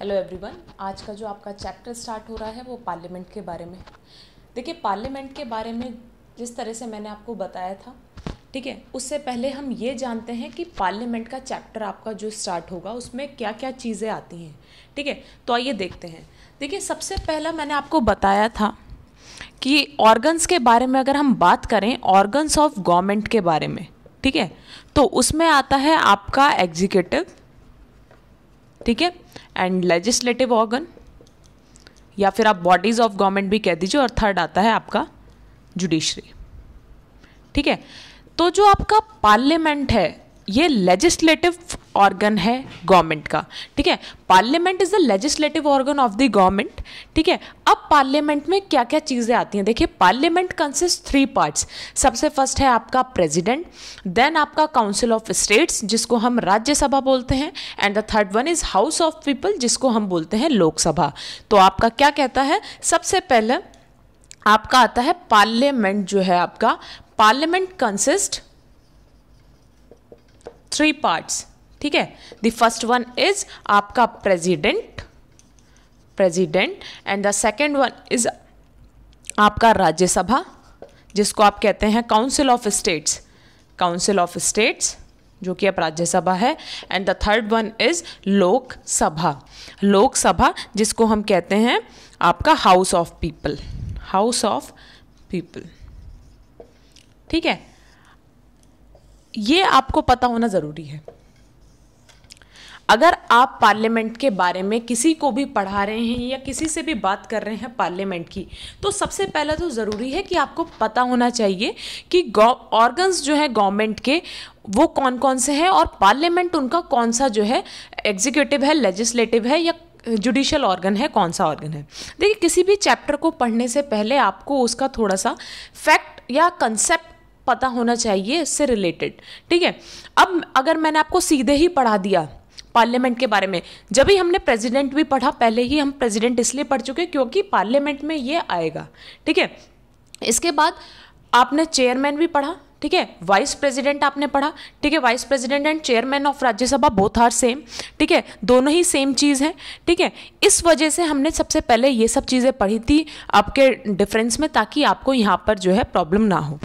hello everyone आज का जो आपका चैप्टर स्टार्ट हो रहा है वो पार्लियामेंट के बारे में देखिए पार्लियामेंट के बारे में जिस तरह से मैंने आपको बताया था ठीक है उससे पहले हम ये जानते हैं कि पार्लियामेंट का चैप्टर आपका जो स्टार्ट होगा उसमें क्या क्या चीज़ें आती हैं ठीक है तो आइए देखते हैं देखिए सबसे पहला मैंने आपको बताया था कि ऑर्गन्स के बारे में अगर हम बात करें ऑर्गन्स ऑफ गवर्नमेंट के बारे में ठीक है तो उसमें आता है आपका एग्जीक्यूटिव ठीक है एंड लेजिस्लेटिव ऑर्गन या फिर आप बॉडीज ऑफ गवर्नमेंट भी कह दीजिए और थर्ड आता है आपका जुडिशरी ठीक है तो जो आपका पार्लियामेंट है ये लेजिस्लेटिव ऑर्गन है गवर्नमेंट का ठीक है parliament is the legislative organ of the government ठीक है अब पार्लियामेंट में क्या क्या चीज़ें आती हैं देखिए पार्लियामेंट कंसिस्ट थ्री पार्ट्स सबसे फर्स्ट है आपका प्रेसिडेंट देन आपका काउंसिल ऑफ स्टेट्स जिसको हम राज्यसभा बोलते हैं and the third one is house of people जिसको हम बोलते हैं लोकसभा तो आपका क्या कहता है सबसे पहले आपका आता है पार्लियामेंट जो है आपका पार्लियामेंट कंसिस्ट थ्री पार्ट्स ठीक है द फर्स्ट वन इज आपका president president and the second one is आपका राज्यसभा जिसको आप कहते हैं council of states council of states जो कि अब राज्यसभा है and the third one is Lok Sabha Lok Sabha जिसको हम कहते हैं आपका house of people house of people ठीक है ये आपको पता होना ज़रूरी है अगर आप पार्लियामेंट के बारे में किसी को भी पढ़ा रहे हैं या किसी से भी बात कर रहे हैं पार्लियामेंट की तो सबसे पहला तो ज़रूरी है कि आपको पता होना चाहिए कि ऑर्गन्स जो हैं गवर्नमेंट के वो कौन कौन से हैं और पार्लियामेंट उनका कौन सा जो है एग्जीक्यूटिव है लेजिस्लेटिव है या जुडिशल ऑर्गन है कौन सा ऑर्गन है देखिए किसी भी चैप्टर को पढ़ने से पहले आपको उसका थोड़ा सा फैक्ट या कंसेप्ट पता होना चाहिए इससे रिलेटेड ठीक है अब अगर मैंने आपको सीधे ही पढ़ा दिया पार्लियामेंट के बारे में जब भी हमने प्रेसिडेंट भी पढ़ा पहले ही हम प्रेसिडेंट इसलिए पढ़ चुके क्योंकि पार्लियामेंट में ये आएगा ठीक है इसके बाद आपने चेयरमैन भी पढ़ा ठीक है वाइस प्रेसिडेंट आपने पढ़ा ठीक है vice president and chairman of Rajya Sabha both are same ठीक है दोनों ही सेम चीज़ है ठीक है इस वजह से हमने सबसे पहले ये सब चीज़ें पढ़ी थी आपके डिफरेंस में ताकि आपको यहाँ पर जो है प्रॉब्लम ना हो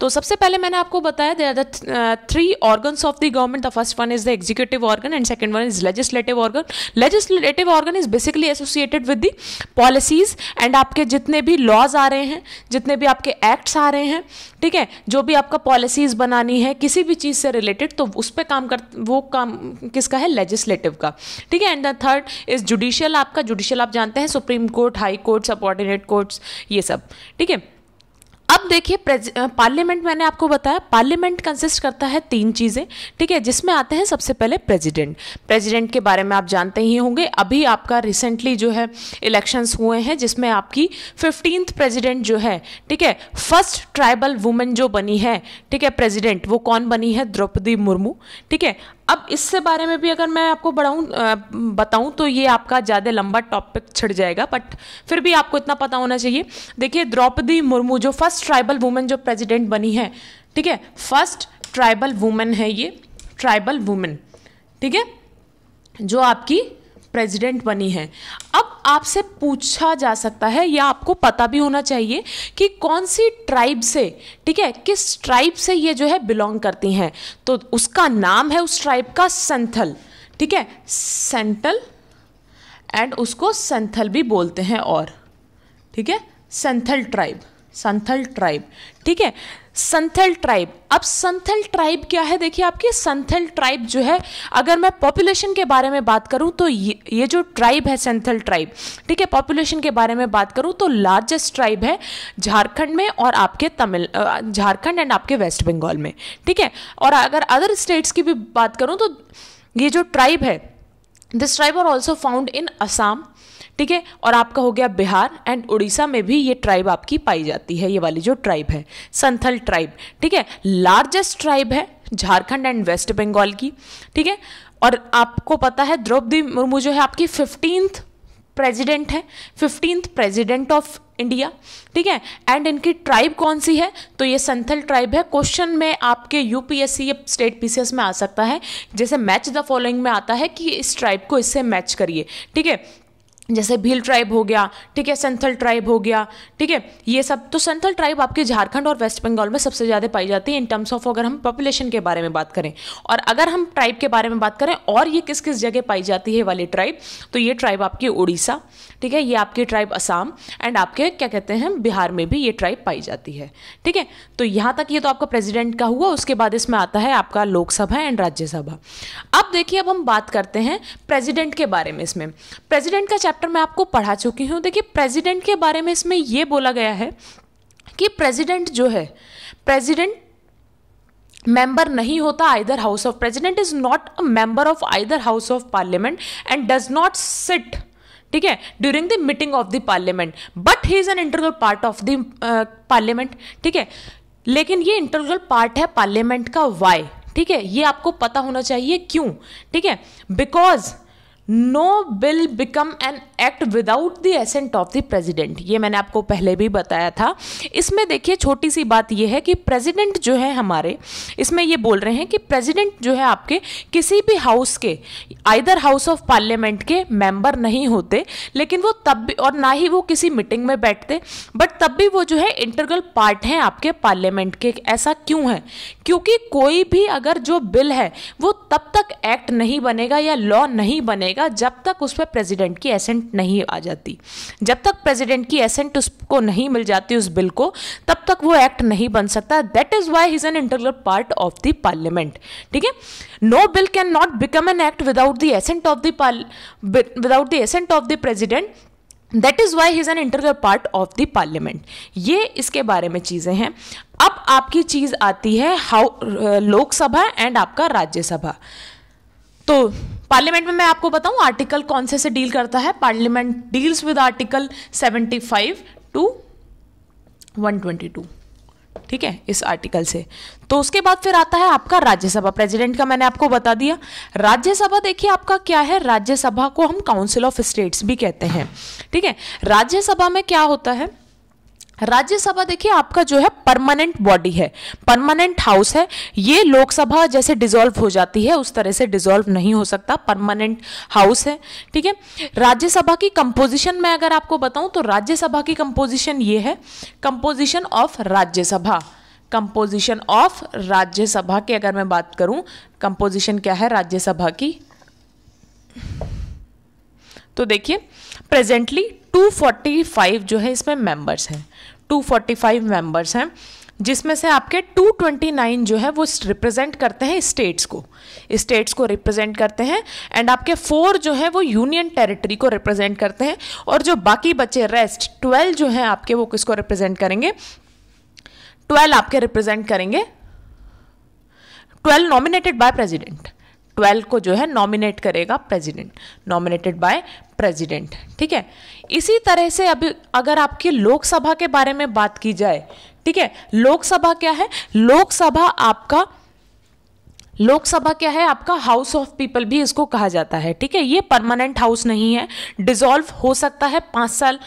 तो सबसे पहले मैंने आपको बताया there are three organs of the government the first one is the executive organ and second one is legislative organ legislative organ is basically associated with the policies and आपके जितने भी लॉज आ रहे हैं जितने भी आपके एक्ट्स आ रहे हैं ठीक है जो भी आपका पॉलिसीज बनानी है किसी भी चीज़ से रिलेटेड तो उस पर काम कर वो काम किसका है लेजिस्लेटिव का ठीक है and the third is judicial आपका जुडिशियल आप जानते हैं supreme court high court subordinate courts ये सब ठीक है अब देखिए पार्लियामेंट मैंने आपको बताया पार्लियामेंट कंसिस्ट करता है तीन चीज़ें ठीक है जिसमें आते हैं सबसे पहले प्रेसिडेंट प्रेसिडेंट के बारे में आप जानते ही होंगे अभी आपका रिसेंटली जो है इलेक्शंस हुए हैं जिसमें आपकी फिफ्टींथ प्रेसिडेंट जो है ठीक है फर्स्ट ट्राइबल वुमेन जो बनी है ठीक है प्रेजिडेंट वो कौन बनी है द्रौपदी मुर्मू ठीक है अब इससे बारे में भी अगर मैं आपको बढ़ाऊँ बताऊँ तो ये आपका ज़्यादा लंबा टॉपिक छिड़ जाएगा बट फिर भी आपको इतना पता होना चाहिए देखिए द्रौपदी मुर्मू जो फर्स्ट ट्राइबल वुमेन जो प्रेसिडेंट बनी है ठीक है फर्स्ट ट्राइबल वुमेन है ये ट्राइबल वुमेन ठीक है जो आपकी प्रेसिडेंट बनी है अब आपसे पूछा जा सकता है या आपको पता भी होना चाहिए कि कौन सी ट्राइब से ठीक है किस ट्राइब से ये जो है बिलोंग करती हैं तो उसका नाम है उस ट्राइब का सेंथल ठीक है सेंटल एंड उसको सेंथल भी बोलते हैं और ठीक है सेंथल ट्राइब संथल ट्राइब ठीक है संथल ट्राइब अब संथल ट्राइब क्या है देखिए आपकी संथल ट्राइब जो है अगर मैं पॉपुलेशन के बारे में बात करूं तो ये, ये जो ट्राइब है संथल ट्राइब ठीक है पॉपुलेशन के बारे में बात करूं तो लार्जेस्ट ट्राइब है झारखंड में और आपके तमिल झारखंड एंड आपके वेस्ट बंगाल में ठीक है और अगर अदर स्टेट्स की भी बात करूँ तो ये जो ट्राइब है this tribe are also found in Assam ठीक है और आपका हो गया बिहार एंड उड़ीसा में भी ये ट्राइब आपकी पाई जाती है ये वाली जो ट्राइब है संथल ट्राइब ठीक है लार्जेस्ट ट्राइब है झारखंड एंड वेस्ट बंगाल की ठीक है और आपको पता है द्रौपदी मुर्मू जो है आपकी फिफ्टींथ प्रेजिडेंट है फिफ्टींथ प्रेजिडेंट ऑफ इंडिया ठीक है एंड इनकी ट्राइब कौन सी है तो ये संथल ट्राइब है क्वेश्चन में आपके यूपीएससी या स्टेट पीसीएस में आ सकता है जैसे मैच द फॉलोइंग में आता है कि इस ट्राइब को इससे मैच करिए ठीक है जैसे भील ट्राइब हो गया ठीक है संथल ट्राइब हो गया ठीक है ये सब तो संथल ट्राइब आपके झारखंड और वेस्ट बंगाल में सबसे ज़्यादा पाई जाती है इन टर्म्स ऑफ अगर हम पॉपुलेशन के बारे में बात करें और अगर हम ट्राइब के बारे में बात करें और ये किस किस जगह पाई जाती है वाली ट्राइब तो ये ट्राइब आपकी उड़ीसा ठीक है ये आपकी ट्राइब असम एंड आपके क्या कहते हैं बिहार में भी ये ट्राइब पाई जाती है ठीक है तो यहाँ तक ये तो आपका प्रेजिडेंट का हुआ उसके बाद इसमें आता है आपका लोकसभा एंड राज्यसभा अब देखिए अब हम बात करते हैं प्रेजिडेंट के बारे में इसमें प्रेजिडेंट का चैप्टर में आपको पढ़ा चुकी हूँ देखिए प्रेसिडेंट के बारे में इसमें ये बोला गया है कि प्रेसिडेंट जो है प्रेसिडेंट मेंबर नहीं होता either house of president is not a member of either house of parliament and does not sit ठीक है during the meeting of the parliament but he is an integral part of the parliament ठीक है लेकिन ये integral part है parliament का why ठीक है ये आपको पता होना चाहिए क्यों ठीक है because no bill become an act without the assent of the president ये मैंने आपको पहले भी बताया था इसमें देखिए छोटी सी बात यह है कि प्रेजिडेंट जो है हमारे इसमें ये बोल रहे हैं कि प्रेजिडेंट जो है आपके किसी भी हाउस के आइदर हाउस ऑफ पार्लियामेंट के मेंबर नहीं होते लेकिन वो तब भी और ना ही वो किसी मीटिंग में बैठते बट तब भी वो जो है इंटरगल पार्ट हैं आपके पार्लियामेंट के ऐसा क्यों है क्योंकि कोई भी अगर जो बिल है वो तब तक एक्ट नहीं बनेगा या लॉ नहीं बनेगा रहेगा जब तक उस पर प्रेजिडेंट की एसेंट नहीं आ जाती जब तक प्रेजिडेंट की एसेंट उसको नहीं मिल जाती उस बिल को तब तक वो एक्ट नहीं बन सकता that is why is an internal part of the parliament ठीक है no bill can not become an act without the assent of the without the assent of the president that is why is an internal part of the parliament ये इसके बारे में चीज़ें हैं अब आपकी चीज़ आती है हाउ uh, लोकसभा एंड आपका राज्यसभा तो पार्लियामेंट में मैं आपको बताऊं आर्टिकल कौन से से डील करता है parliament deals with article 75 to 122 ठीक है इस आर्टिकल से तो उसके बाद फिर आता है आपका राज्यसभा प्रेसिडेंट का मैंने आपको बता दिया राज्यसभा देखिए आपका क्या है राज्यसभा को हम काउंसिल ऑफ स्टेट्स भी कहते हैं ठीक है राज्यसभा में क्या होता है राज्यसभा देखिए आपका जो है परमानेंट बॉडी है परमानेंट हाउस है ये लोकसभा जैसे डिजोल्व हो जाती है उस तरह से डिजोल्व नहीं हो सकता परमानेंट हाउस है ठीक है राज्यसभा की कंपोजिशन में अगर आपको बताऊं तो राज्यसभा की कंपोजिशन ये है composition of Rajya Sabha composition of Rajya Sabha की अगर मैं बात करूं कंपोजिशन क्या है राज्यसभा की तो देखिए प्रेजेंटली 245 जो है इसमें मेंबर्स हैं 245 मेंबर्स हैं जिसमें से आपके 229 जो है वो रिप्रेजेंट करते हैं स्टेट्स को स्टेट्स को रिप्रेजेंट करते हैं एंड आपके फोर जो है वो यूनियन टेरिटरी को रिप्रेजेंट करते हैं और जो बाकी बचे रेस्ट ट्वेल्व जो है आपके वो किसको रिप्रेजेंट करेंगे ट्वेल्व आपके रिप्रेजेंट करेंगे twelve nominated by president twelve को जो है नॉमिनेट करेगा प्रेजिडेंट नॉमिनेटेड बाय प्रेसिडेंट ठीक है इसी तरह से अभी अगर आपकी लोकसभा के बारे में बात की जाए ठीक है लोकसभा क्या है लोकसभा आपका लोकसभा क्या है आपका हाउस ऑफ पीपल भी इसको कहा जाता है ठीक है ये परमानेंट हाउस नहीं है डिजोल्व हो सकता है पाँच साल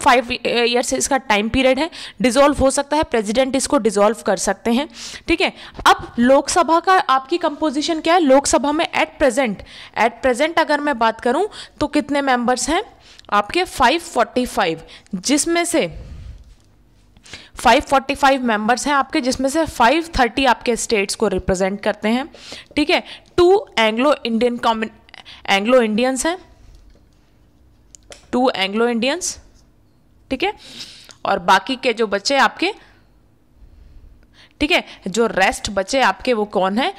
फाइव ईयर से इसका टाइम पीरियड है डिजोल्व हो सकता है प्रेसिडेंट इसको डिजोल्व कर सकते हैं ठीक है अब लोकसभा का आपकी कंपोजिशन क्या है लोकसभा में एट प्रेजेंट एट प्रेजेंट अगर मैं बात करूँ तो कितने मेंबर्स हैं आपके फाइव जिसमें से 545 मेंबर्स हैं आपके जिसमें से 530 आपके स्टेट्स को रिप्रेजेंट करते हैं ठीक है two Anglo Indian combine Anglo Indians हैं टू एंग्लो इंडियंस ठीक है और बाकी के जो बच्चे आपके ठीक है जो रेस्ट बच्चे आपके वो कौन है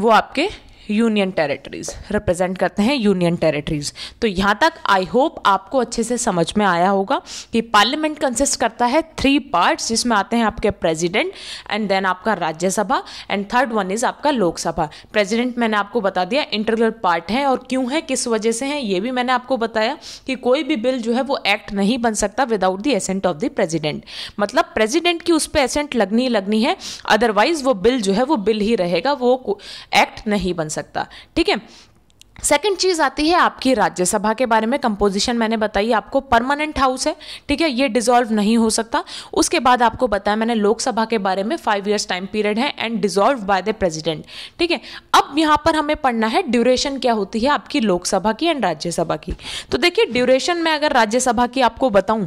वो आपके यूनियन टेरिटरीज रिप्रेजेंट करते हैं यूनियन टेरिटरीज तो यहाँ तक आई होप आपको अच्छे से समझ में आया होगा कि पार्लियामेंट कंसिस्ट करता है थ्री पार्ट्स जिसमें आते हैं आपके प्रेसिडेंट एंड देन आपका Rajya Sabha and third one is आपका लोकसभा प्रेसिडेंट मैंने आपको बता दिया इंटरगल पार्ट है और क्यों है किस वजह से है ये भी मैंने आपको बताया कि कोई भी बिल जो है वो एक्ट नहीं बन सकता without the assent of the president मतलब प्रेजिडेंट की उस पर एसेंट लगनी लगनी है अदरवाइज वो बिल जो है वो बिल ही रहेगा वो एक्ट नहीं बन सकता सकता ठीक है सेकेंड चीज़ आती है आपकी राज्यसभा के बारे में कंपोजिशन मैंने बताई आपको परमानेंट हाउस है ठीक है ये डिजोल्व नहीं हो सकता उसके बाद आपको बताया मैंने लोकसभा के बारे में फाइव ईयर्स टाइम पीरियड है and dissolve by the president ठीक है अब यहां पर हमें पढ़ना है ड्यूरेशन क्या होती है आपकी लोकसभा की एंड राज्यसभा की तो देखिए ड्यूरेशन में अगर राज्यसभा की आपको बताऊं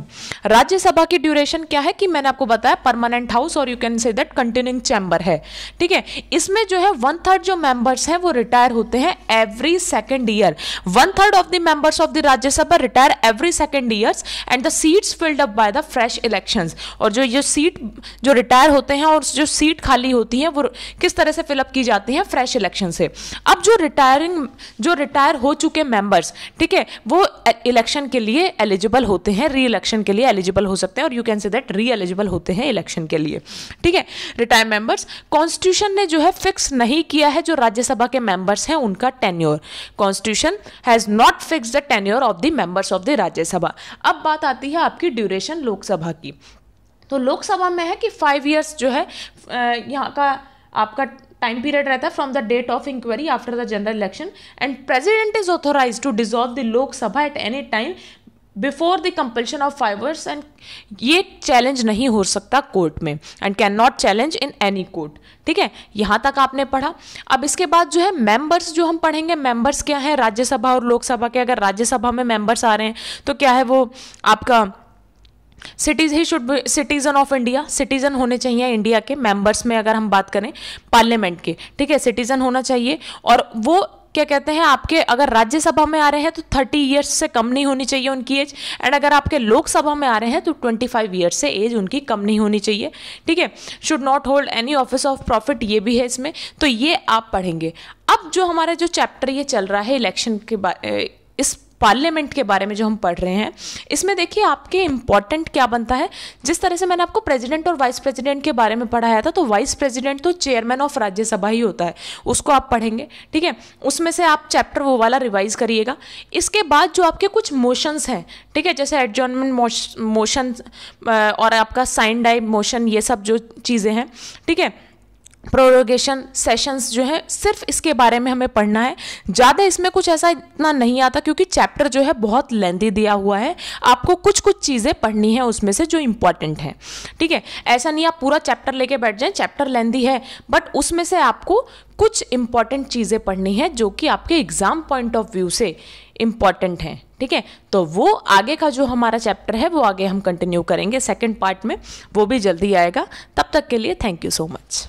राज्यसभा की ड्यूरेशन क्या है कि मैंने आपको बताया परमानेंट हाउस और you can say that continuing chamber है ठीक है इसमें जो है वन थर्ड जो मेंबर्स हैं वो रिटायर होते हैं every second second year one third of the members of the Rajya Sabha retire every every year and the seats filled up by the fresh fresh और जो ये सीट जो रिटायर होते हैं और जो सीट खाली होती है वो किस तरह से फिलअप की जाती है फ्रेश इलेक्शन से अब जो रिटायरिंग जो रिटायर हो चुके मेंबर्स ठीक है वो इलेक्शन के लिए एलिजिबल होते हैं री इलेक्शन के लिए एलिजिबल हो सकते हैं और you can say that re eligible होते हैं इलेक्शन के लिए ठीक है रिटायर मेंबर्स कॉन्स्टिट्यूशन ने जो है फिक्स नहीं किया है जो राज्यसभा के मेंबर्स हैं उनका tenure constitution has not fix the tenure of the members of the Rajya Sabha अब बात आती है आपकी ड्यूरेशन लोकसभा की तो लोकसभा में है कि फाइव ईयर्स जो है यहाँ का आपका टाइम पीरियड रहता है from the date of inquiry after the general election and president is authorise to dissolve the Lok Sabha at any time before the completion of five years and ये चैलेंज नहीं हो सकता कोर्ट में and can not challenge in any court ठीक है यहाँ तक आपने पढ़ा अब इसके बाद जो है मेंबर्स जो हम पढ़ेंगे मेंबर्स क्या हैं राज्यसभा और लोकसभा के अगर राज्यसभा में मेंबर्स आ रहे हैं तो क्या है वो आपका citizen he should citizen of India citizen होने चाहिए इंडिया के मेंबर्स में अगर हम बात करें पार्लियामेंट के ठीक है सिटीजन होना चाहिए और वो क्या कहते हैं आपके अगर राज्यसभा में आ रहे हैं तो थर्टी ईयर्स से कम नहीं होनी चाहिए उनकी एज एंड अगर आपके लोकसभा में आ रहे हैं तो ट्वेंटी फाइव ईयर्स से एज उनकी कम नहीं होनी चाहिए ठीक है should not hold any office of profit ये भी है इसमें तो ये आप पढ़ेंगे अब जो हमारा जो चैप्टर ये चल रहा है इलेक्शन के इस पार्लियामेंट के बारे में जो हम पढ़ रहे हैं इसमें देखिए आपके इम्पॉर्टेंट क्या बनता है जिस तरह से मैंने आपको प्रेसिडेंट और वाइस प्रेसिडेंट के बारे में पढ़ाया था तो वाइस प्रेसिडेंट तो चेयरमैन ऑफ राज्यसभा ही होता है उसको आप पढ़ेंगे ठीक है उसमें से आप चैप्टर वो वाला रिवाइज करिएगा इसके बाद जो आपके कुछ मोशंस हैं ठीक है जैसे एडजॉनमेंट मोशन और आपका साइन डाइव मोशन ये सब जो चीज़ें हैं ठीक है प्रोरोगेशन सेशंस जो है सिर्फ इसके बारे में हमें पढ़ना है ज़्यादा इसमें कुछ ऐसा इतना नहीं आता क्योंकि चैप्टर जो है बहुत लेंदी दिया हुआ है आपको कुछ कुछ चीज़ें पढ़नी है उसमें से जो इम्पॉर्टेंट हैं ठीक है ऐसा नहीं आप पूरा चैप्टर लेके बैठ जाएं चैप्टर लेंदी है बट उसमें से आपको कुछ इम्पॉर्टेंट चीज़ें पढ़नी है जो कि आपके एग्ज़ाम पॉइंट ऑफ व्यू से इम्पॉर्टेंट हैं ठीक है तो वो आगे का जो हमारा चैप्टर है वो आगे हम कंटिन्यू करेंगे सेकेंड पार्ट में वो भी जल्दी आएगा तब तक के लिए थैंक यू सो मच